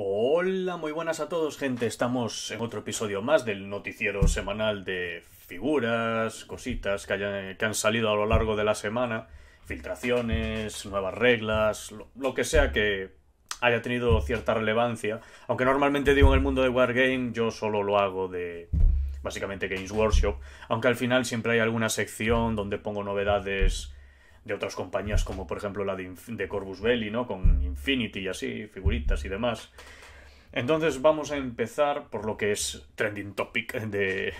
Hola, muy buenas a todos, gente. Estamos en otro episodio más del noticiero semanal de figuras, cositas que, que han salido a lo largo de la semana, filtraciones, nuevas reglas, lo, que sea que haya tenido cierta relevancia. Aunque normalmente digo en el mundo de Wargame, yo solo lo hago de básicamente Games Workshop, aunque al final siempre hay alguna sección donde pongo novedades de otras compañías como por ejemplo la de, Corbus Corvus Belli, ¿no? Con Infinity y así, figuritas y demás. Entonces vamos a empezar por lo que es trending topic de,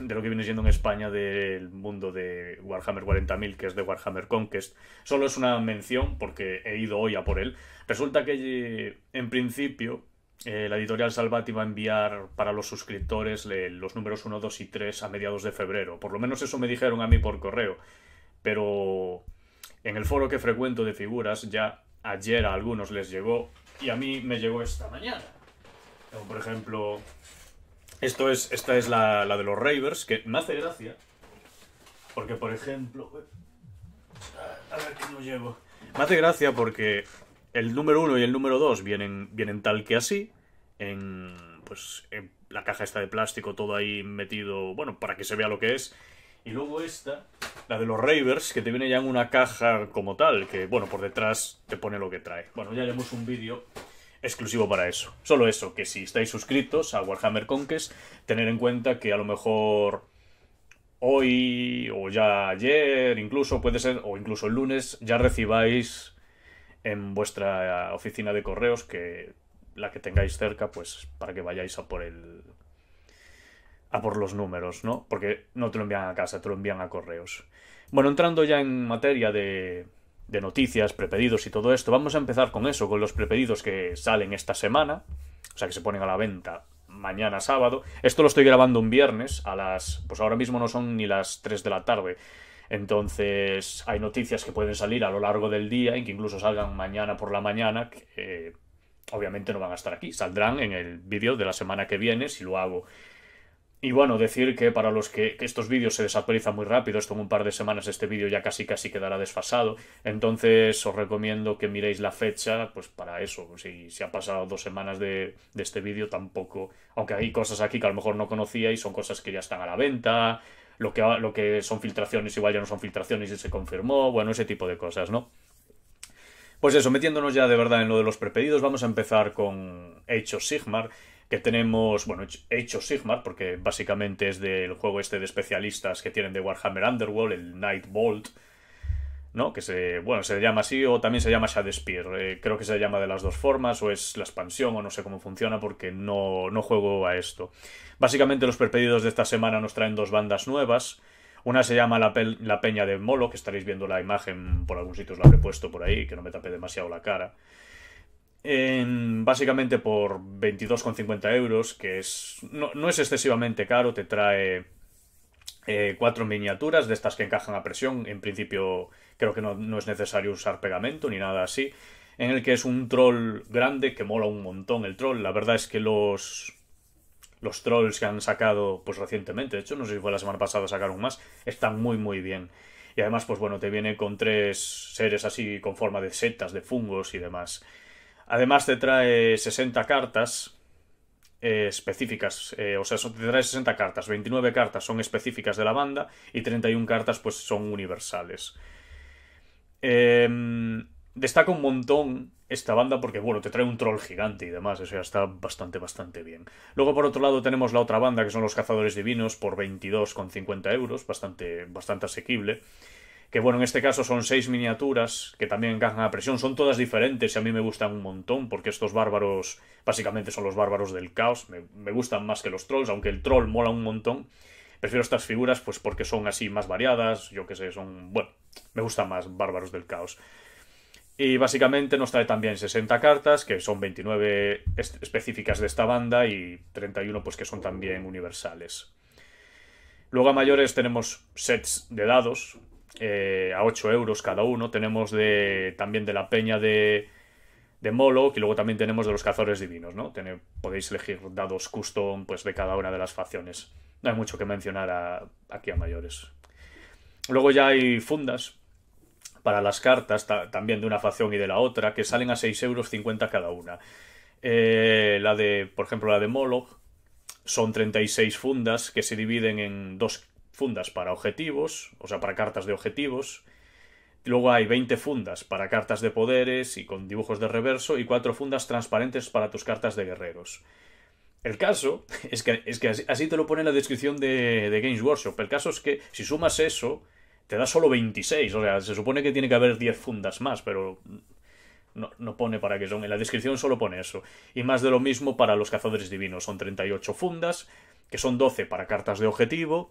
lo que viene siendo en España del mundo de Warhammer 40.000, que es de Warhammer Conquest. Solo es una mención porque he ido hoy a por él. Resulta que eh, en principio eh, la editorial Salvati va a enviar para los suscriptores eh, los números 1, 2 y 3 a mediados de febrero. Por lo menos eso me dijeron a mí por correo. Pero en el foro que frecuento de figuras, ya ayer a algunos les llegó y a mí me llegó esta mañana. por ejemplo, esto es, esta es la, la de los Ravers, que me hace gracia. Porque, por ejemplo... A ver qué no llevo. Me hace gracia porque el número 1 y el número 2 vienen, vienen tal que así. En, pues la caja está de plástico, todo ahí metido, bueno, para que se vea lo que es. Y luego esta, la de los Ravers, que te viene ya en una caja como tal, que bueno, por detrás te pone lo que trae. Bueno, ya haremos un vídeo exclusivo para eso. Solo eso, que si estáis suscritos a Warhammer Conquest, tener en cuenta que a lo mejor hoy o ya ayer, incluso puede ser, o incluso el lunes, ya recibáis en vuestra oficina de correos que la que tengáis cerca, pues para que vayáis a por el a por los números, ¿no? Porque no te lo envían a casa, te lo envían a correos. Bueno, entrando ya en materia de, de noticias, prepedidos y todo esto, vamos a empezar con eso, con los prepedidos que salen esta semana, o sea, que se ponen a la venta mañana sábado. Esto lo estoy grabando un viernes a las... pues ahora mismo no son ni las 3 de la tarde. Entonces hay noticias que pueden salir a lo largo del día y que incluso salgan mañana por la mañana, que eh, obviamente no van a estar aquí. Saldrán en el vídeo de la semana que viene, si lo hago y bueno, decir que para los que, estos vídeos se desactualizan muy rápido, esto en un par de semanas este vídeo ya casi casi quedará desfasado, entonces os recomiendo que miréis la fecha, pues para eso, si, se ha pasado dos semanas de, este vídeo tampoco, aunque hay cosas aquí que a lo mejor no conocíais, y son cosas que ya están a la venta, lo que, lo que son filtraciones igual ya no son filtraciones y se confirmó, bueno, ese tipo de cosas, ¿no? Pues eso, metiéndonos ya de verdad en lo de los prepedidos, vamos a empezar con Hecho Sigmar que tenemos, bueno, hecho Sigmar, porque básicamente es del juego este de especialistas que tienen de Warhammer Underworld, el Night Bolt, ¿no? Que se, bueno, se llama así o también se llama Shadespire. Eh, creo que se llama de las dos formas o es la expansión o no sé cómo funciona porque no, no juego a esto. Básicamente los perpedidos de esta semana nos traen dos bandas nuevas. Una se llama la, la Peña de Molo, que estaréis viendo la imagen por algún sitio, os la he puesto por ahí, que no me tape demasiado la cara en, básicamente por 22,50 euros, que es no, no, es excesivamente caro, te trae eh, cuatro miniaturas de estas que encajan a presión, en principio creo que no, no, es necesario usar pegamento ni nada así, en el que es un troll grande que mola un montón el troll, la verdad es que los... Los trolls que han sacado pues recientemente, de hecho, no sé si fue la semana pasada sacaron más, están muy muy bien. Y además, pues bueno, te viene con tres seres así con forma de setas, de fungos y demás. Además te trae 60 cartas eh, específicas, eh, o sea, te trae 60 cartas, 29 cartas son específicas de la banda y 31 cartas pues son universales. Em, destaca un montón esta banda porque, bueno, te trae un troll gigante y demás, o sea, está bastante, bastante bien. Luego, por otro lado, tenemos la otra banda que son los Cazadores Divinos por 22,50 euros, bastante, bastante asequible que bueno, en este caso son seis miniaturas que también encajan a presión, son todas diferentes y a mí me gustan un montón porque estos bárbaros básicamente son los bárbaros del caos, me, gustan más que los trolls, aunque el troll mola un montón, prefiero estas figuras pues porque son así más variadas, yo que sé, son, bueno, me gustan más bárbaros del caos. Y básicamente nos trae también 60 cartas, que son 29 específicas de esta banda y 31 pues que son también universales. Luego a mayores tenemos sets de dados, eh, a 8 euros cada uno. Tenemos de, también de la peña de, de Molo, y luego también tenemos de los cazadores divinos, ¿no? podéis elegir dados custom pues, de cada una de las facciones. No hay mucho que mencionar aquí a mayores. Luego ya hay fundas para las cartas, también de una facción y de la otra, que salen a 6,50 euros cada una. Eh, la de, por ejemplo, la de Moloch, son 36 fundas que se dividen en dos fundas para objetivos, o sea, para cartas de objetivos. Luego hay 20 fundas para cartas de poderes y con dibujos de reverso y 4 fundas transparentes para tus cartas de guerreros. El caso es que, es que así, te lo pone en la descripción de, Games Workshop. El caso es que si sumas eso, te da solo 26. O sea, se supone que tiene que haber 10 fundas más, pero no, no pone para qué son. En la descripción solo pone eso. Y más de lo mismo para los cazadores divinos. Son 38 fundas, que son 12 para cartas de objetivo,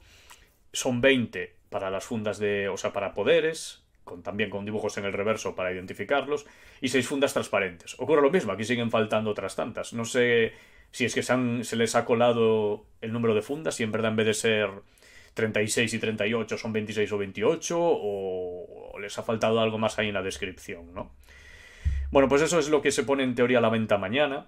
son 20 para las fundas de, o sea, para poderes, con, también con dibujos en el reverso para identificarlos, y 6 fundas transparentes. Ocurre lo mismo, aquí siguen faltando otras tantas. No sé si es que se, les ha colado el número de fundas Si en verdad en vez de ser 36 y 38 son 26 o 28 o, o les ha faltado algo más ahí en la descripción, ¿no? Bueno, pues eso es lo que se pone en teoría a la venta mañana.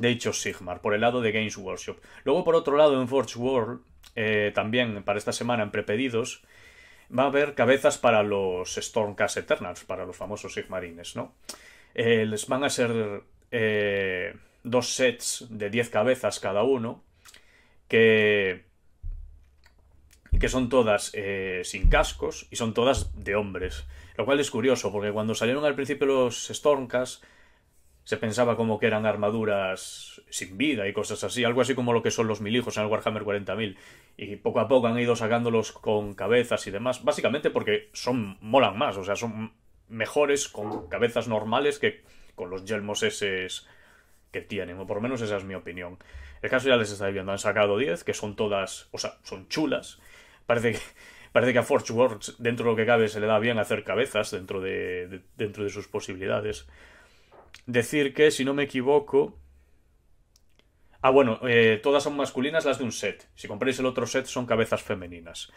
De hecho, Sigmar, por el lado de Games Workshop. Luego, por otro lado, en Forge World, eh, también para esta semana en prepedidos, va a haber cabezas para los Stormcast Eternals, para los famosos Sigmarines, ¿no? Eh, les van a ser eh, dos sets de 10 cabezas cada uno, que, que son todas sin cascos y son todas de hombres. Lo cual es curioso, porque cuando salieron al principio los Stormcast, se pensaba como que eran armaduras sin vida y cosas así, algo así como lo que son los mil hijos en el Warhammer 40.000. Y poco a poco han ido sacándolos con cabezas y demás, básicamente porque son molan más, o sea, son mejores con cabezas normales que con los yelmos eses que tienen, o por lo menos esa es mi opinión. El caso ya les estáis viendo, han sacado 10, que son todas, o sea, son chulas. Parece que, parece que a Forge dentro de lo que cabe, se le da bien hacer cabezas dentro de dentro de sus posibilidades decir que, si no me equivoco... Ah, bueno, eh, todas son masculinas las de un set. Si compráis el otro set son cabezas femeninas.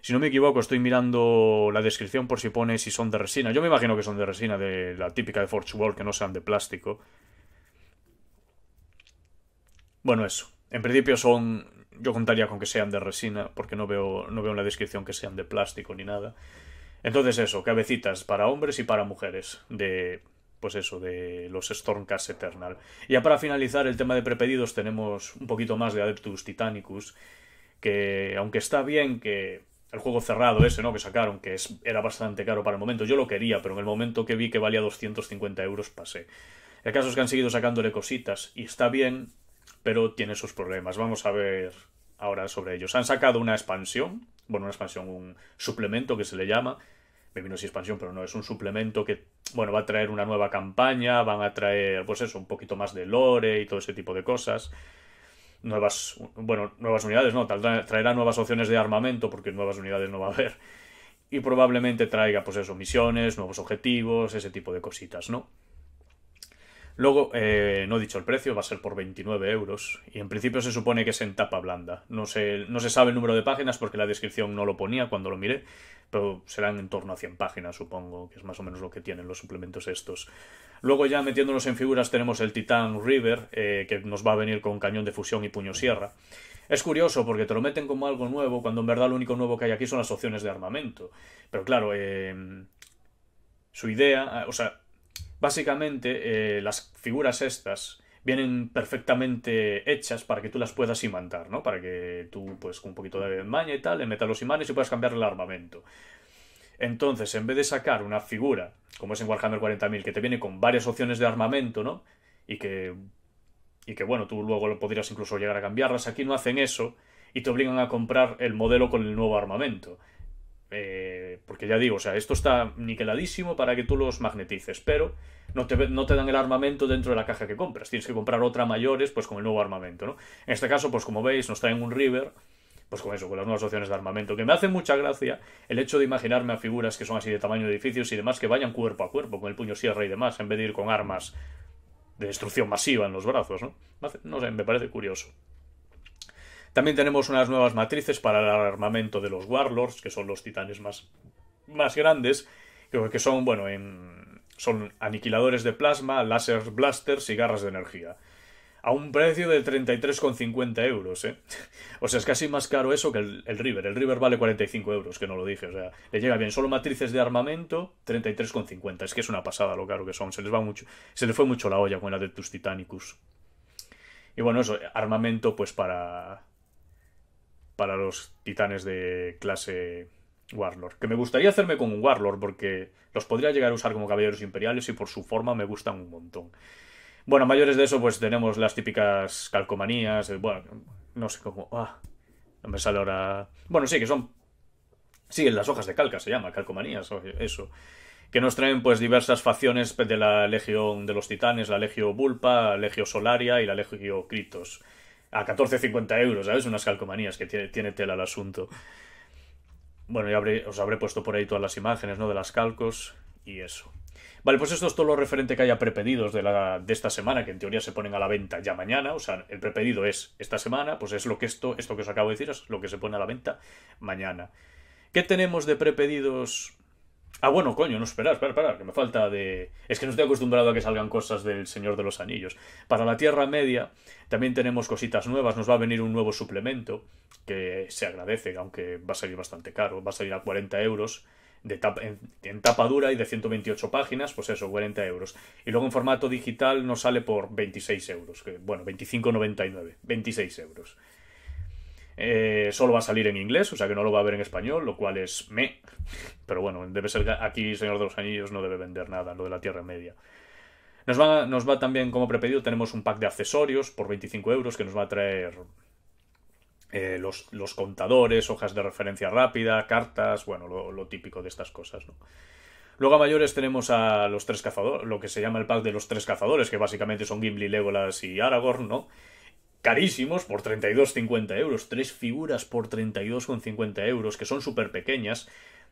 Si no me equivoco, estoy mirando la descripción por si pone si son de resina. Yo me imagino que son de resina, de la típica de Forge World, que no sean de plástico. Bueno, eso. En principio son... Yo contaría con que sean de resina, porque no veo, no veo en la descripción que sean de plástico ni nada. Entonces eso, cabecitas para hombres y para mujeres, de pues eso, de los Stormcast Eternal. ya para finalizar el tema de prepedidos tenemos un poquito más de Adeptus Titanicus, que aunque está bien que el juego cerrado ese, ¿no? Que sacaron, que es, era bastante caro para el momento, yo lo quería, pero en el momento que vi que valía 250 euros pasé. El caso es que han seguido sacándole cositas y está bien, pero tiene sus problemas. Vamos a ver ahora sobre ellos. Han sacado una expansión, bueno, una expansión, un suplemento que se le llama, vino y expansión, pero no, es un suplemento que, bueno, va a traer una nueva campaña, van a traer, pues eso, un poquito más de lore y todo ese tipo de cosas. Nuevas, bueno, nuevas unidades, no, traerá nuevas opciones de armamento, porque nuevas unidades no va a haber. Y probablemente traiga, pues eso, misiones, nuevos objetivos, ese tipo de cositas, ¿no? Luego, eh, no he dicho el precio, va a ser por 29 euros. Y en principio se supone que es en tapa blanda. No se, no se sabe el número de páginas porque la descripción no lo ponía cuando lo miré. Pero serán en torno a 100 páginas, supongo, que es más o menos lo que tienen los suplementos estos. Luego ya metiéndonos en figuras tenemos el Titan River, eh, que nos va a venir con cañón de fusión y puño sierra. Es curioso porque te lo meten como algo nuevo cuando en verdad lo único nuevo que hay aquí son las opciones de armamento. Pero claro, eh, su idea, ah, o sea, Básicamente, eh, las figuras estas vienen perfectamente hechas para que tú las puedas imantar, ¿no? Para que tú, pues, con un poquito de maña y tal, le metas los imanes y puedas cambiar el armamento. Entonces, en vez de sacar una figura, como es en Warhammer 40.000, que te viene con varias opciones de armamento, ¿no? Y que, y que, bueno, tú luego lo podrías incluso llegar a cambiarlas, aquí no hacen eso y te obligan a comprar el modelo con el nuevo armamento. Eh, porque ya digo, o sea, esto está niqueladísimo para que tú los magnetices, pero no te, no te, dan el armamento dentro de la caja que compras. Tienes que comprar otra mayores, pues con el nuevo armamento, ¿no? En este caso, pues como veis, nos traen un River, pues con eso, con las nuevas opciones de armamento, que me hace mucha gracia el hecho de imaginarme a figuras que son así de tamaño de edificios y demás, que vayan cuerpo a cuerpo, con el puño sierra y demás, en vez de ir con armas de destrucción masiva en los brazos, ¿no? No sé, me parece curioso. También tenemos unas nuevas matrices para el armamento de los Warlords, que son los titanes más, más grandes, que son, bueno, en, son aniquiladores de plasma, láser blasters y garras de energía. A un precio de 33,50 euros, ¿eh? O sea, es casi más caro eso que el, River. El River vale 45 euros, que no lo dije. O sea, le llega bien. Solo matrices de armamento, 33,50. Es que es una pasada lo caro que son. Se les, va mucho, se les fue mucho la olla con la de tus Titanicus. Y bueno, eso, armamento pues para para los titanes de clase Warlord. Que me gustaría hacerme con un Warlord porque los podría llegar a usar como caballeros imperiales y por su forma me gustan un montón. Bueno, mayores de eso, pues tenemos las típicas calcomanías. Eh, bueno, no sé cómo. Ah, no me sale ahora. Bueno, sí, que son. Sí, en las hojas de calca se llama, calcomanías, eso. Que nos traen, pues, diversas facciones de la Legión de los Titanes, la Legio Vulpa, la Legio Solaria y la Legio Critos a 14,50 euros, ¿sabes? Unas calcomanías que tiene, tiene tela el asunto. Bueno, ya os habré puesto por ahí todas las imágenes, ¿no? De las calcos y eso. Vale, pues esto es todo lo referente que haya prepedidos de, de esta semana, que en teoría se ponen a la venta ya mañana. O sea, el prepedido es esta semana, pues es lo que esto, esto que os acabo de decir, es lo que se pone a la venta mañana. ¿Qué tenemos de prepedidos Ah, bueno, coño, no, espera, espera, espera, que me falta de... Es que no estoy acostumbrado a que salgan cosas del Señor de los Anillos. Para la Tierra Media también tenemos cositas nuevas, nos va a venir un nuevo suplemento, que se agradece, aunque va a salir bastante caro, va a salir a 40 euros de tapa, en, tapa dura y de 128 páginas, pues eso, 40 euros. Y luego en formato digital nos sale por 26 euros, que, bueno, 25,99, 26 euros. Eh, solo va a salir en inglés, o sea que no lo va a ver en español, lo cual es me. Pero bueno, debe ser aquí Señor de los Anillos no debe vender nada, lo de la Tierra Media. Nos va, nos va también como prepedido, tenemos un pack de accesorios por 25 euros que nos va a traer eh, los, contadores, hojas de referencia rápida, cartas, bueno, lo, lo típico de estas cosas, ¿no? Luego a mayores tenemos a los tres cazadores, lo que se llama el pack de los tres cazadores, que básicamente son Gimli, Legolas y Aragorn, ¿no? carísimos por 32,50 euros, tres figuras por 32,50 euros, que son súper pequeñas.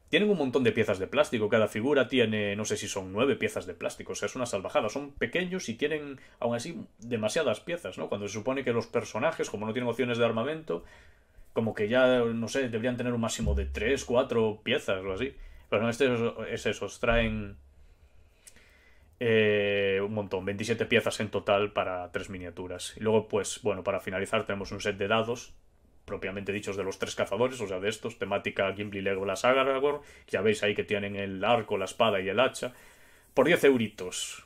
Tienen un montón de piezas de plástico, cada figura tiene, no sé si son nueve piezas de plástico, o sea, es una salvajada, son pequeños y tienen, aún así, demasiadas piezas, ¿no? Cuando se supone que los personajes, como no tienen opciones de armamento, como que ya, no sé, deberían tener un máximo de tres, cuatro piezas o así. Pero no, este es, es eso, traen eh, un montón, 27 piezas en total para tres miniaturas. Y luego, pues bueno, para finalizar tenemos un set de dados, propiamente dichos de los tres cazadores, o sea, de estos, temática Gimli, Legolas, Aragorn. Ya veis ahí que tienen el arco, la espada y el hacha. Por 10 euritos.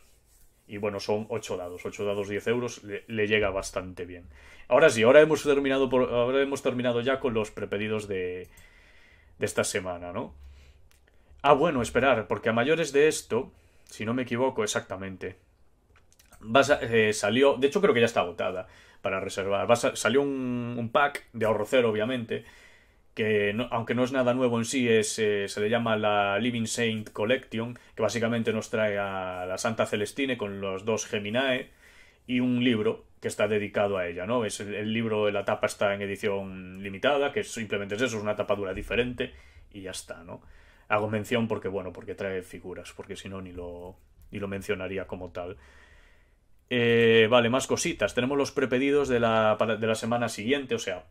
Y bueno, son 8 dados. 8 dados, 10 euros, le, llega bastante bien. Ahora sí, ahora hemos terminado, hemos terminado ya con los prepedidos de, de esta semana, ¿no? Ah, bueno, esperar, porque a mayores de esto, si no me equivoco, exactamente. Eh, salió, de hecho creo que ya está agotada para reservar. salió un, un, pack de ahorro cero, obviamente, que aunque no es nada nuevo en sí, es, eh, se le llama la Living Saint Collection, que básicamente nos trae a la Santa Celestine con los dos Geminae y un libro que está dedicado a ella, ¿no? Es el, libro libro, la tapa está en edición limitada, que simplemente es eso, es una tapadura diferente y ya está, ¿no? Hago mención porque, bueno, porque trae figuras, porque si no, ni lo, ni lo mencionaría como tal. Eh, vale, más cositas. Tenemos los prepedidos de la, de la semana siguiente, o sea,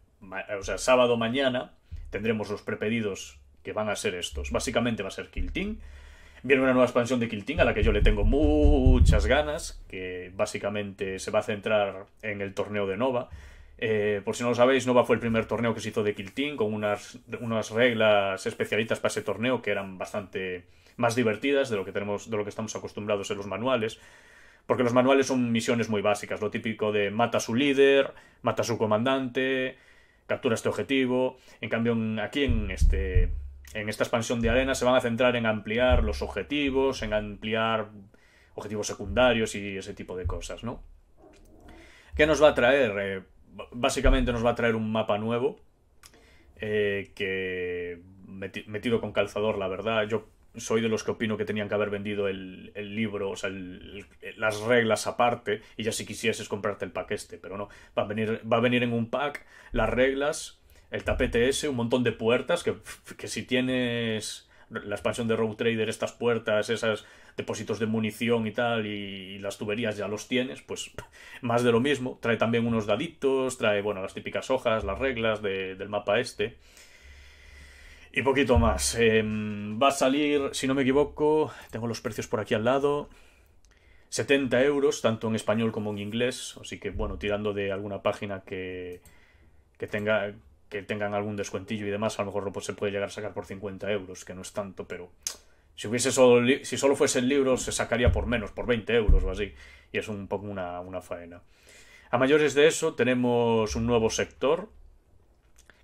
o sea, sábado mañana tendremos los prepedidos que van a ser estos. Básicamente va a ser Kill Viene una nueva expansión de Kill a la que yo le tengo muchas ganas, que básicamente se va a centrar en el torneo de Nova, eh, por si no lo sabéis, Nova fue el primer torneo que se hizo de Kill con unas, unas reglas especialitas para ese torneo que eran bastante más divertidas de lo que tenemos, de lo que estamos acostumbrados en los manuales. Porque los manuales son misiones muy básicas, lo típico de mata a su líder, mata a su comandante, captura este objetivo. En cambio, aquí en este. En esta expansión de arena se van a centrar en ampliar los objetivos, en ampliar objetivos secundarios y ese tipo de cosas, ¿no? ¿Qué nos va a traer? Eh, básicamente nos va a traer un mapa nuevo eh, que metido con calzador, la verdad. Yo soy de los que opino que tenían que haber vendido el, libro, o sea, las reglas aparte, y ya si quisieses comprarte el pack este, pero no. Va a venir, va a venir en un pack las reglas, el tapete ese, un montón de puertas, que, que si tienes la expansión de Road Trader, estas puertas, esas depósitos de munición y tal, y las tuberías ya los tienes, pues más de lo mismo. Trae también unos daditos, trae, bueno, las típicas hojas, las reglas del mapa este. Y poquito más. Em, va a salir, si no me equivoco, tengo los precios por aquí al lado. 70 euros, tanto en español como en inglés. Así que, bueno, tirando de alguna página que, que tenga que tengan algún descuentillo y demás, a lo mejor pues, se puede llegar a sacar por 50 euros, que no es tanto, pero si, hubiese solo, si solo fuesen libros, se sacaría por menos, por 20 euros o así. Y es un poco una, una faena. A mayores de eso, tenemos un nuevo sector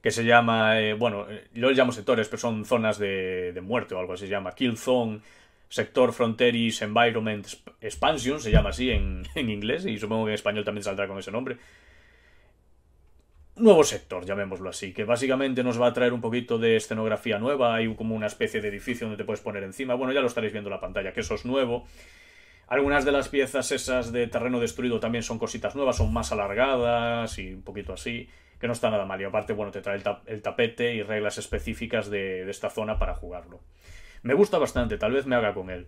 que se llama, eh, bueno, eh, yo lo llamo sectores, pero son zonas de, de muerte o algo así se llama. Kill Zone, Sector Fronteris Environment Expansion, se llama así en, en, inglés y supongo que en español también saldrá con ese nombre nuevo sector, llamémoslo así, que básicamente nos va a traer un poquito de escenografía nueva, hay como una especie de edificio donde te puedes poner encima, bueno, ya lo estaréis viendo en la pantalla, que eso es nuevo. Algunas de las piezas esas de terreno destruido también son cositas nuevas, son más alargadas y un poquito así, que no está nada mal. Y aparte, bueno, te trae el, tapete y reglas específicas de esta zona para jugarlo. Me gusta bastante, tal vez me haga con él.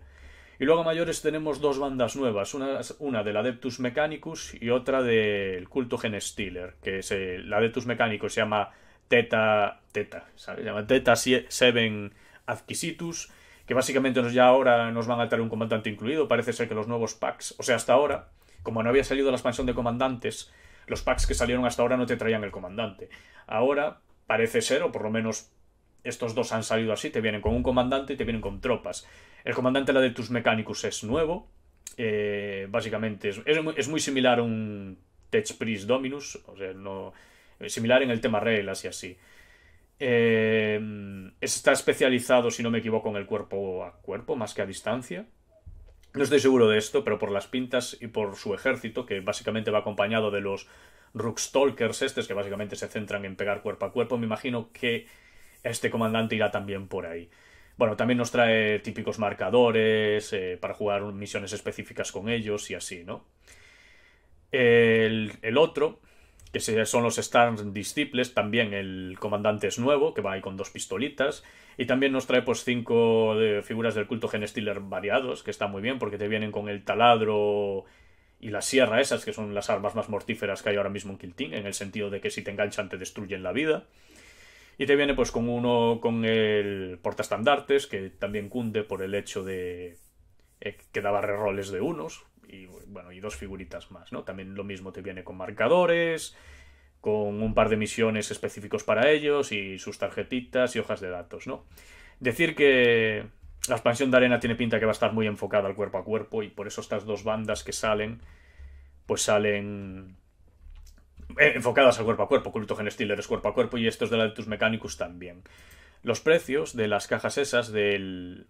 Y luego mayores tenemos dos bandas nuevas, una, una del Adeptus Mechanicus y otra del culto Genestealer, que es el eh, Adeptus Mechanicus se llama Teta, Teta, ¿sabes? llama Seven Adquisitus, que básicamente nos, ya ahora nos van a traer un comandante incluido, parece ser que los nuevos packs, o sea, hasta ahora, como no había salido la expansión de comandantes, los packs que salieron hasta ahora no te traían el comandante. Ahora parece ser, o por lo menos estos dos han salido así, te vienen con un comandante y te vienen con tropas. El comandante, la de tus mecánicos, es nuevo. Eh, básicamente es, muy, similar a un Tech Dominus, o sea, no, eh, similar en el tema real y así. Eh, está especializado, si no me equivoco, en el cuerpo a cuerpo, más que a distancia. No estoy seguro de esto, pero por las pintas y por su ejército, que básicamente va acompañado de los Rookstalkers, estos que básicamente se centran en pegar cuerpo a cuerpo, me imagino que este comandante irá también por ahí. Bueno, también nos trae típicos marcadores eh, para jugar misiones específicas con ellos y así, ¿no? El, otro, que son los Star Disciples, también el comandante es nuevo, que va ahí con dos pistolitas, y también nos trae pues cinco de eh, figuras del culto Genestealer variados, que está muy bien porque te vienen con el taladro y la sierra esas, que son las armas más mortíferas que hay ahora mismo en quilting en el sentido de que si te enganchan te destruyen la vida. Y te viene pues con uno con el portaestandartes, que también cunde por el hecho de eh, que daba reroles de unos. Y bueno, y dos figuritas más, ¿no? También lo mismo te viene con marcadores, con un par de misiones específicos para ellos y sus tarjetitas y hojas de datos, ¿no? Decir que la expansión de arena tiene pinta que va a estar muy enfocada al cuerpo a cuerpo y por eso estas dos bandas que salen, pues salen eh, enfocadas al cuerpo a cuerpo. culto Stealer es cuerpo a cuerpo y estos de tus Mechanicus también. Los precios de las cajas esas del,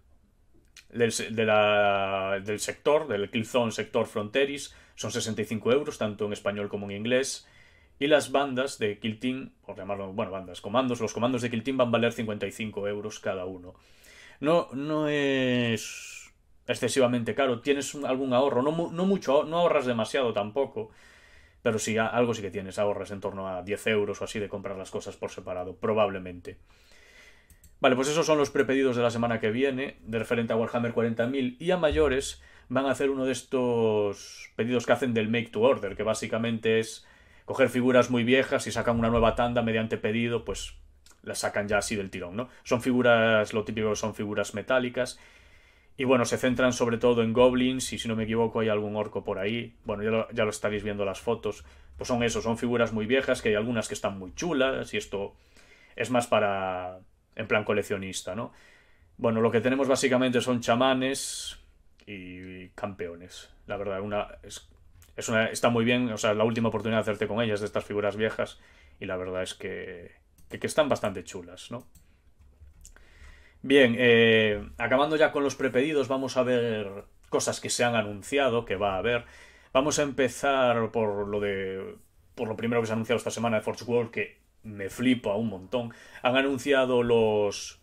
del, del sector, del Killzone sector Fronteris, son 65 euros, tanto en español como en inglés. Y las bandas de Kill por llamarlo, bueno, bandas, comandos, los comandos de Kill van a valer 55 euros cada uno. No, no es excesivamente caro, tienes algún ahorro, no, no mucho, no ahorras demasiado tampoco pero sí, algo sí que tienes, ahorras en torno a 10 euros o así de comprar las cosas por separado, probablemente. Vale, pues esos son los prepedidos de la semana que viene, de referente a Warhammer 40.000 y a mayores van a hacer uno de estos pedidos que hacen del make to order, que básicamente es coger figuras muy viejas y sacan una nueva tanda mediante pedido, pues las sacan ya así del tirón, ¿no? Son figuras, lo típico son figuras metálicas y bueno, se centran sobre todo en goblins y si no me equivoco hay algún orco por ahí. Bueno, ya lo, estaréis viendo las fotos. Pues son eso, son figuras muy viejas que hay algunas que están muy chulas y esto es más para... en plan coleccionista, ¿no? Bueno, lo que tenemos básicamente son chamanes y campeones. La verdad, una, es, una, está muy bien, o sea, la última oportunidad de hacerte con ellas, de estas figuras viejas, y la verdad es que, que, que están bastante chulas, ¿no? Bien, eh, acabando ya con los prepedidos, vamos a ver cosas que se han anunciado, que va a haber. Vamos a empezar por lo de. por lo primero que se ha anunciado esta semana de Forge World, que me flipa un montón. Han anunciado los.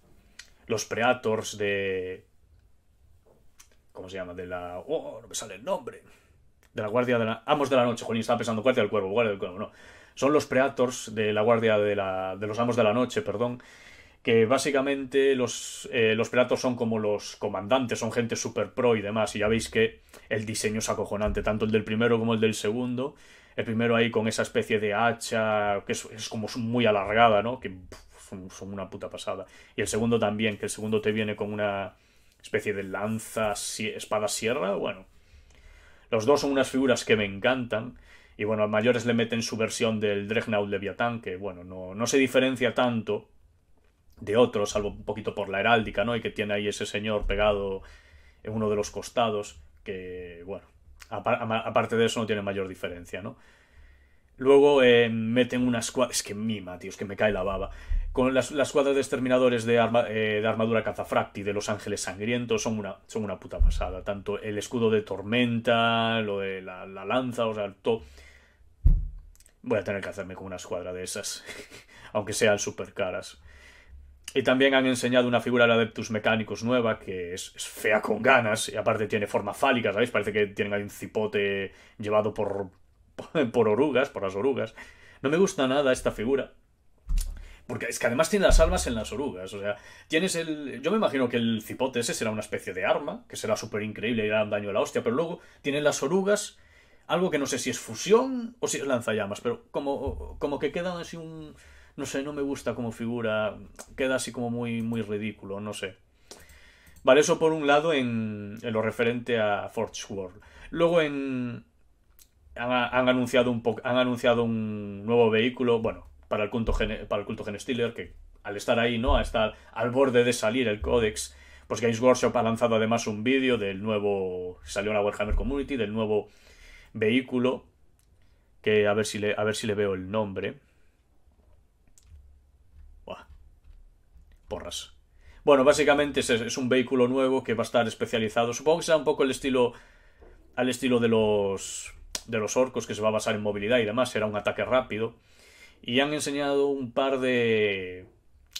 los Preators de. ¿Cómo se llama? De la. ¡Oh! No me sale el nombre. De la Guardia de la. Amos de la Noche, Jolín, estaba pensando Guardia del Cuervo, Guardia del Cuervo, no. Son los Preators de la Guardia de la. de los Amos de la Noche, perdón que básicamente los, eh, los piratas son como los comandantes, son gente super pro y demás, y ya veis que el diseño es acojonante, tanto el del primero como el del segundo. El primero ahí con esa especie de hacha, que es, como muy alargada, ¿no? Que son, una puta pasada. Y el segundo también, que el segundo te viene con una especie de lanza, espada, sierra, bueno. Los dos son unas figuras que me encantan. Y bueno, a mayores le meten su versión del Dreadnought Leviatán, que bueno, no, no se diferencia tanto de otro, salvo un poquito por la heráldica, ¿no? Y que tiene ahí ese señor pegado en uno de los costados, que, bueno, aparte de eso no tiene mayor diferencia, ¿no? Luego eh, meten unas escuadra. Es que mima, tío, es que me cae la baba. Con las, cuadras de exterminadores de, eh, de armadura cazafracti de Los Ángeles Sangrientos son una, son una puta pasada. Tanto el escudo de tormenta, lo de la, la lanza, o sea, todo... Voy a tener que hacerme con una escuadra de esas. Aunque sean super caras. Y también han enseñado una figura de Adeptus Mecánicos nueva, que es, fea con ganas, y aparte tiene forma fálica, ¿sabéis? Parece que tienen ahí un cipote llevado por, por orugas, por las orugas. No me gusta nada esta figura. Porque es que además tiene las almas en las orugas. O sea, tienes el. Yo me imagino que el cipote ese será una especie de arma, que será súper increíble y hará un daño a la hostia, pero luego tiene las orugas. Algo que no sé si es fusión o si es lanzallamas, pero como, como que quedan así un no sé, no me gusta como figura, queda así como muy, muy ridículo, no sé. Vale, eso por un lado en, lo referente a Forge World. Luego en... Han, anunciado, un han anunciado un nuevo vehículo, bueno, para el culto, gen, para el culto Gen que al estar ahí, ¿no? A estar al borde de salir el códex, pues Games Workshop ha lanzado además un vídeo del nuevo, salió la Warhammer Community, del nuevo vehículo, que a ver si le, a ver si le veo el nombre. porras. Bueno, básicamente es, un vehículo nuevo que va a estar especializado. Supongo que será un poco el estilo. al estilo de los. de los orcos que se va a basar en movilidad y demás. Será un ataque rápido. Y han enseñado un par de.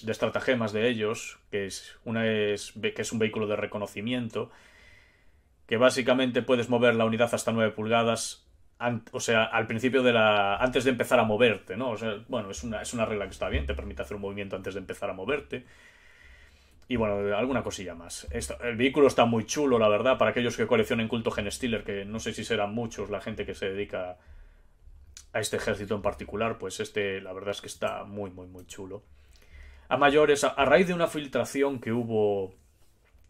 de estratagemas de ellos. Que es. Una es. que es un vehículo de reconocimiento. Que básicamente puedes mover la unidad hasta 9 pulgadas o sea, al principio de la. antes de empezar a moverte, ¿no? bueno, es una, es una regla que está bien, te permite hacer un movimiento antes de empezar a moverte. Y bueno, alguna cosilla más. el vehículo está muy chulo, la verdad, para aquellos que coleccionen culto Gen que no sé si serán muchos la gente que se dedica a este ejército en particular, pues este, la verdad es que está muy, muy, muy chulo. A mayores, a raíz de una filtración que hubo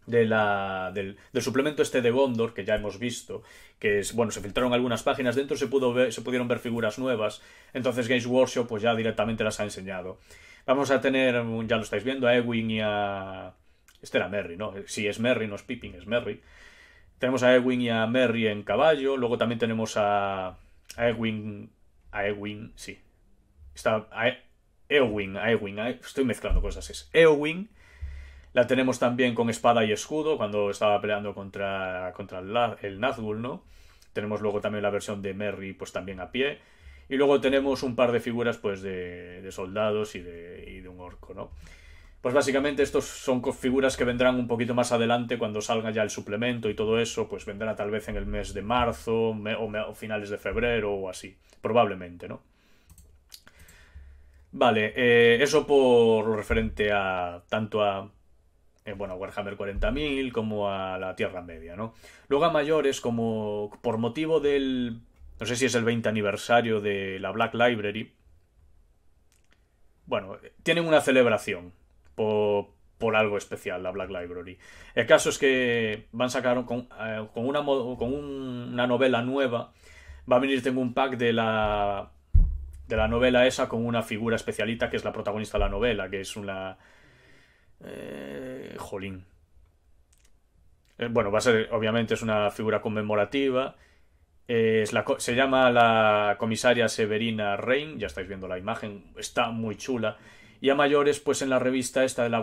de la, del, suplemento este de Gondor, que ya hemos visto, que es, bueno, se filtraron algunas páginas, dentro se, pudo ver, se pudieron ver figuras nuevas, entonces Games Workshop pues ya directamente las ha enseñado. Vamos a tener, ya lo estáis viendo, a Ewing y a... Este era Merry, ¿no? Eh, si es Merry, no es Pippin, es Merry. Tenemos a Ewing y a Merry en caballo, luego también tenemos a, a Ewing... A Ewing, sí. Está a Ewing, a e-, estoy mezclando cosas, es Ewing la tenemos también con espada y escudo, cuando estaba peleando contra, contra el Nazgul, ¿no? Tenemos luego también la versión de Merry, pues también a pie. Y luego tenemos un par de figuras, pues, de, soldados y de, un orco, ¿no? Pues básicamente estos son figuras que vendrán un poquito más adelante cuando salga ya el suplemento y todo eso, pues vendrá tal vez en el mes de marzo o, finales de febrero o así, probablemente, ¿no? Vale, eh, eso por lo referente a tanto a eh, bueno, Warhammer 40.000 como a la Tierra Media, ¿no? Luego a mayores, como por motivo del, no sé si es el 20 aniversario de la Black Library, bueno, eh, tienen una celebración por, por algo especial, la Black Library. El caso es que van a sacar con, eh, una, con una novela nueva, va a venir, tengo un pack de la de la novela esa con una figura especialita que es la protagonista de la novela, que es una eh, jolín. Eh, bueno, va a ser, obviamente, es una figura conmemorativa. Eh, es la, se llama la comisaria Severina Rein, ya estáis viendo la imagen, está muy chula. Y a mayores, pues en la revista esta de la,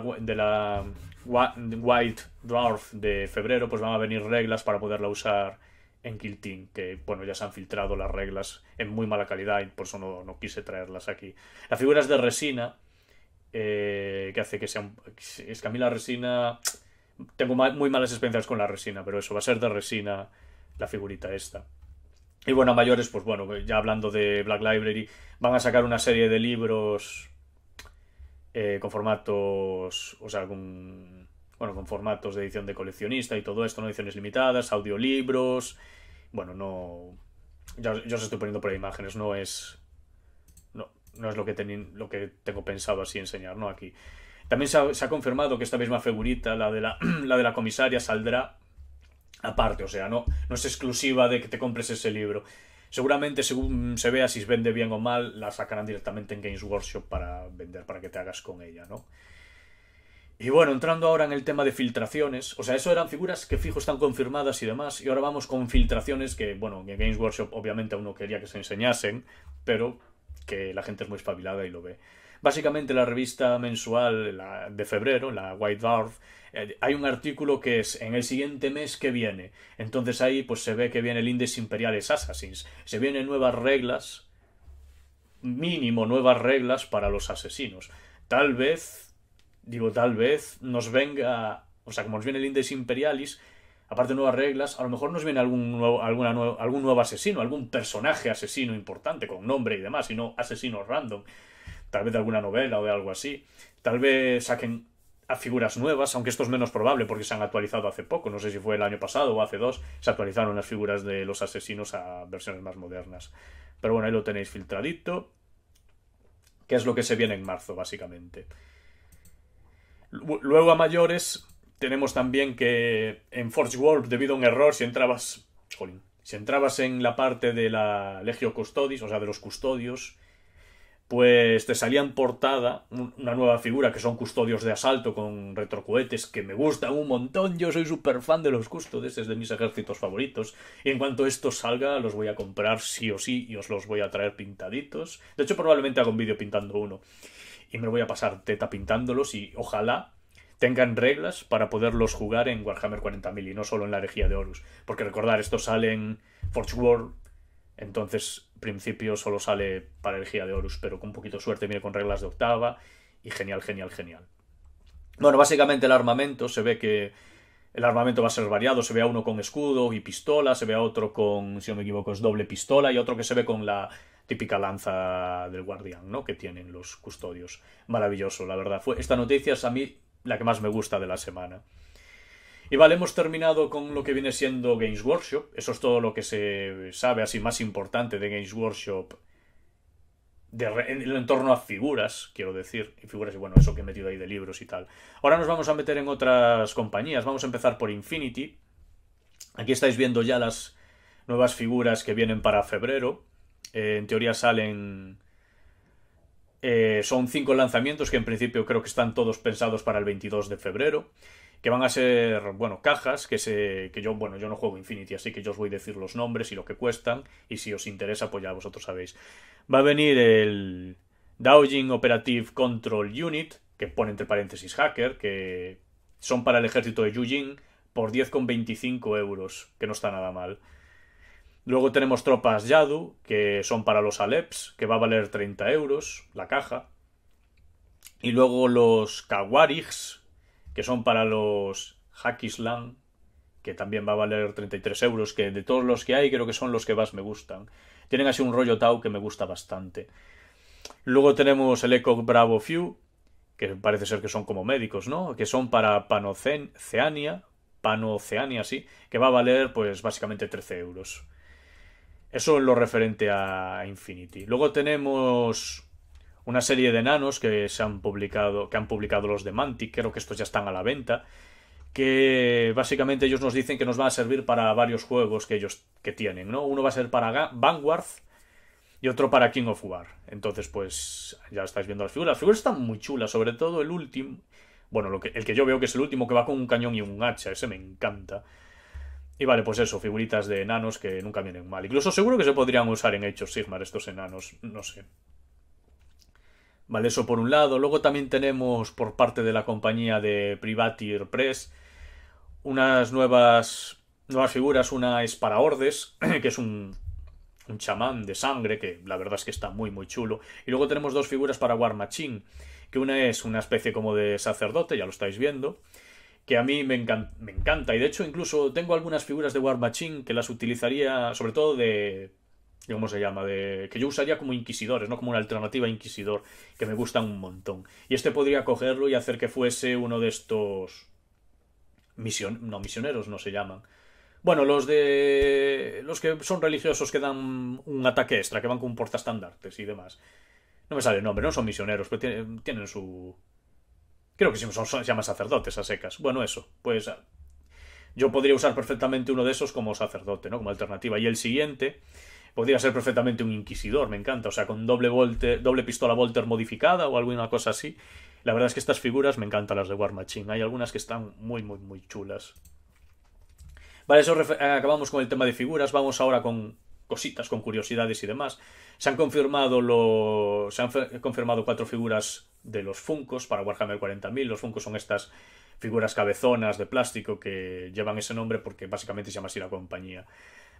de White Dwarf de febrero, pues van a venir reglas para poderla usar en Kiltin que bueno, ya se han filtrado las reglas en muy mala calidad y por eso no, no quise traerlas aquí. La figura es de resina, eh, que hace que sea Es que a mí la resina... Tengo muy malas experiencias con la resina, pero eso va a ser de resina la figurita esta. Y bueno, mayores, pues bueno, ya hablando de Black Library, van a sacar una serie de libros eh, con formatos, o sea, con, bueno, con formatos de edición de coleccionista y todo esto, no ediciones limitadas, audiolibros, bueno, no, yo os estoy poniendo por imágenes, no es no es lo que, tengo pensado así enseñar, ¿no? Aquí. También se ha, confirmado que esta misma figurita, la de la, de la comisaria, saldrá aparte, o sea, no, no es exclusiva de que te compres ese libro. Seguramente, según se vea, si se vende bien o mal, la sacarán directamente en Games Workshop para vender, para que te hagas con ella, ¿no? Y bueno, entrando ahora en el tema de filtraciones, o sea, eso eran figuras que fijo están confirmadas y demás, y ahora vamos con filtraciones que, bueno, en Games Workshop obviamente uno quería que se enseñasen, pero que la gente es muy espabilada y lo ve. Básicamente la revista mensual de febrero, la White Dwarf, eh, hay un artículo que es en el siguiente mes que viene. Entonces ahí pues se ve que viene el índice imperialis assassins, se vienen nuevas reglas, mínimo nuevas reglas para los asesinos. Tal vez, digo tal vez, nos venga, o sea, como nos viene el índice imperialis, aparte de nuevas reglas, a lo mejor nos viene algún nuevo, alguna, algún nuevo asesino, algún personaje asesino importante con nombre y demás, y no asesinos random, tal vez de alguna novela o de algo así. Tal vez saquen a figuras nuevas, aunque esto es menos probable porque se han actualizado hace poco, no sé si fue el año pasado o hace dos, se actualizaron las figuras de los asesinos a versiones más modernas. Pero bueno, ahí lo tenéis filtradito, que es lo que se viene en marzo, básicamente. Luego a mayores, tenemos también que en Forge World, debido a un error, si entrabas. si entrabas en la parte de la Legio Custodis, o sea, de los custodios, pues te salían portada una nueva figura que son custodios de asalto con retrocohetes que me gustan un montón. Yo soy súper fan de los custodios, es de mis ejércitos favoritos. Y en cuanto esto salga, los voy a comprar sí o sí y os los voy a traer pintaditos. De hecho, probablemente haga un vídeo pintando uno. Y me lo voy a pasar teta pintándolos y ojalá tengan reglas para poderlos jugar en Warhammer 40.000 y no solo en la herejía de Horus. Porque recordar, esto sale en Forge World, entonces principio solo sale para herejía de Horus, pero con un poquito de suerte viene con reglas de octava y genial, genial, genial. Bueno, básicamente el armamento se ve que el armamento va a ser variado. Se ve a uno con escudo y pistola, se ve a otro con, si no me equivoco, es doble pistola y otro que se ve con la típica lanza del guardián, ¿no? Que tienen los custodios. Maravilloso, la verdad. esta noticia es a mí la que más me gusta de la semana. Y vale, hemos terminado con lo que viene siendo Games Workshop. Eso es todo lo que se sabe así más importante de Games Workshop de, en, torno a figuras, quiero decir, y figuras y bueno, eso que he metido ahí de libros y tal. Ahora nos vamos a meter en otras compañías, vamos a empezar por Infinity. Aquí estáis viendo ya las nuevas figuras que vienen para febrero. Eh, en teoría salen eh, son cinco lanzamientos que en principio creo que están todos pensados para el 22 de febrero, que van a ser, bueno, cajas, que, se, que yo, bueno, yo no juego Infinity, así que yo os voy a decir los nombres y lo que cuestan, y si os interesa, pues ya vosotros sabéis. Va a venir el Daojin Operative Control Unit, que pone entre paréntesis hacker, que son para el ejército de Yujin por 10,25 euros, que no está nada mal. Luego tenemos tropas Yadu, que son para los Aleps, que va a valer 30 euros la caja. Y luego los Kawarigs, que son para los Hakislan, que también va a valer 33 euros, que de todos los que hay creo que son los que más me gustan. Tienen así un rollo Tau que me gusta bastante. Luego tenemos el Eco Bravo Few, que parece ser que son como médicos, ¿no? Que son para Panoceania, Panoceania, sí, que va a valer pues básicamente 13 euros. Eso es lo referente a Infinity. Luego tenemos una serie de nanos que se han publicado, que han publicado los de Mantic, creo que estos ya están a la venta, que básicamente ellos nos dicen que nos van a servir para varios juegos que ellos que tienen, ¿no? Uno va a ser para Vanguard y otro para King of War. Entonces, pues ya estáis viendo las figuras. Las figuras están muy chulas, sobre todo el último, bueno, lo que, el que yo veo que es el último que va con un cañón y un hacha, ese me encanta. Y vale, pues eso, figuritas de enanos que nunca vienen mal. Incluso seguro que se podrían usar en Hechos Sigmar estos enanos, no sé. Vale, eso por un lado. Luego también tenemos por parte de la compañía de Privateer Press unas nuevas, nuevas figuras. Una es para Ordes, que es un, un chamán de sangre, que la verdad es que está muy, muy chulo. Y luego tenemos dos figuras para War Machine, que una es una especie como de sacerdote, ya lo estáis viendo que a mí me, me, encanta. Y de hecho, incluso tengo algunas figuras de War Machine que las utilizaría, sobre todo de. ¿Cómo se llama? De, que yo usaría como inquisidores, ¿no? Como una alternativa inquisidor, que me gustan un montón. Y este podría cogerlo y hacer que fuese uno de estos. Mision no, misioneros no se llaman. Bueno, los de. Los que son religiosos que dan un ataque extra, que van con portastandartes y demás. No me sale el nombre, no son misioneros, pero tienen su Creo que se llama sacerdotes a secas. Bueno, eso, pues ah, yo podría usar perfectamente uno de esos como sacerdote, ¿no? Como alternativa. Y el siguiente podría ser perfectamente un inquisidor, me encanta. O sea, con doble, volte, doble pistola Volter modificada o alguna cosa así. La verdad es que estas figuras me encantan las de War Machine. Hay algunas que están muy, muy, muy chulas. Vale, eso acabamos con el tema de figuras. Vamos ahora con cositas, con curiosidades y demás. Se han confirmado, lo, se han confirmado cuatro figuras de los Funcos para Warhammer 40.000. Los Funcos son estas figuras cabezonas de plástico que llevan ese nombre porque básicamente se llama así la compañía.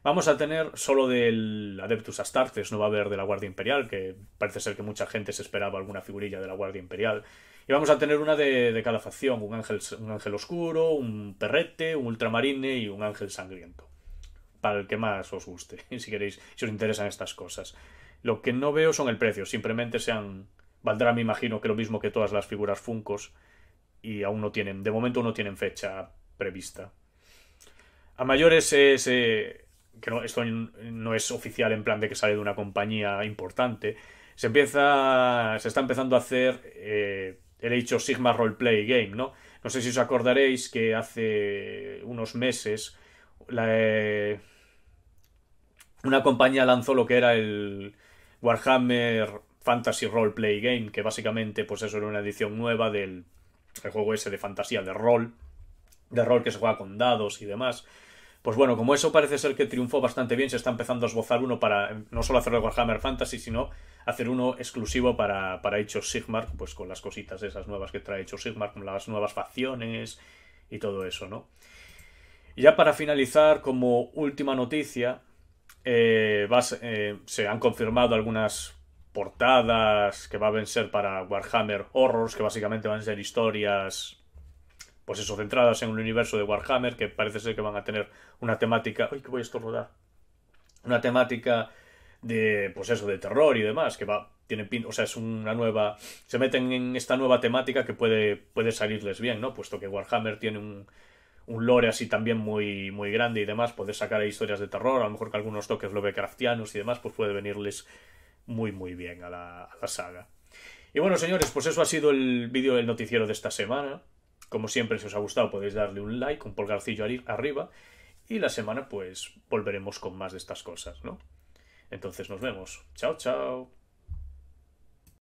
Vamos a tener solo del Adeptus Astartes, no va a haber de la Guardia Imperial, que parece ser que mucha gente se esperaba alguna figurilla de la Guardia Imperial. Y vamos a tener una de, cada facción, un ángel, un ángel oscuro, un perrete, un ultramarine y un ángel sangriento para el que más os guste, si queréis, si os interesan estas cosas. Lo que no veo son el precio, simplemente sean. Valdrá, me imagino, que lo mismo que todas las figuras Funcos. Y aún no tienen, de momento no tienen fecha prevista. A mayores es. Eh, que esto no es oficial en plan de que sale de una compañía importante. Se empieza. Se está empezando a hacer. Eh, el hecho Sigma Roleplay Game, ¿no? No sé si os acordaréis que hace unos meses. La, eh, una compañía lanzó lo que era el Warhammer Fantasy Roleplay Game, que básicamente pues eso era una edición nueva del juego ese de fantasía, de rol, de rol que se juega con dados y demás. Pues bueno, como eso parece ser que triunfó bastante bien, se está empezando a esbozar uno para no solo hacer el Warhammer Fantasy, sino hacer uno exclusivo para, para Sigmar, pues con las cositas esas nuevas que trae hechos Sigmar, con las nuevas facciones y todo eso, ¿no? Y ya para finalizar, como última noticia, eh, eh, se han confirmado algunas portadas que van a vencer para Warhammer Horrors, que básicamente van a ser historias, pues eso, centradas en un universo de Warhammer, que parece ser que van a tener una temática... ¡Uy, que voy a rodar Una temática de, pues eso, de terror y demás, que va, tiene pin, o sea, es una nueva, se meten en esta nueva temática que puede, puede salirles bien, ¿no? Puesto que Warhammer tiene un, un lore así también muy, muy grande y demás, poder sacar historias de terror, a lo mejor que algunos toques Lovecraftianos y demás, pues puede venirles muy, muy bien a la, a la saga. Y bueno, señores, pues eso ha sido el vídeo del noticiero de esta semana. Como siempre, si os ha gustado, podéis darle un like, un polgarcillo arriba. Y la semana, pues, volveremos con más de estas cosas, ¿no? Entonces, nos vemos. Chao, chao.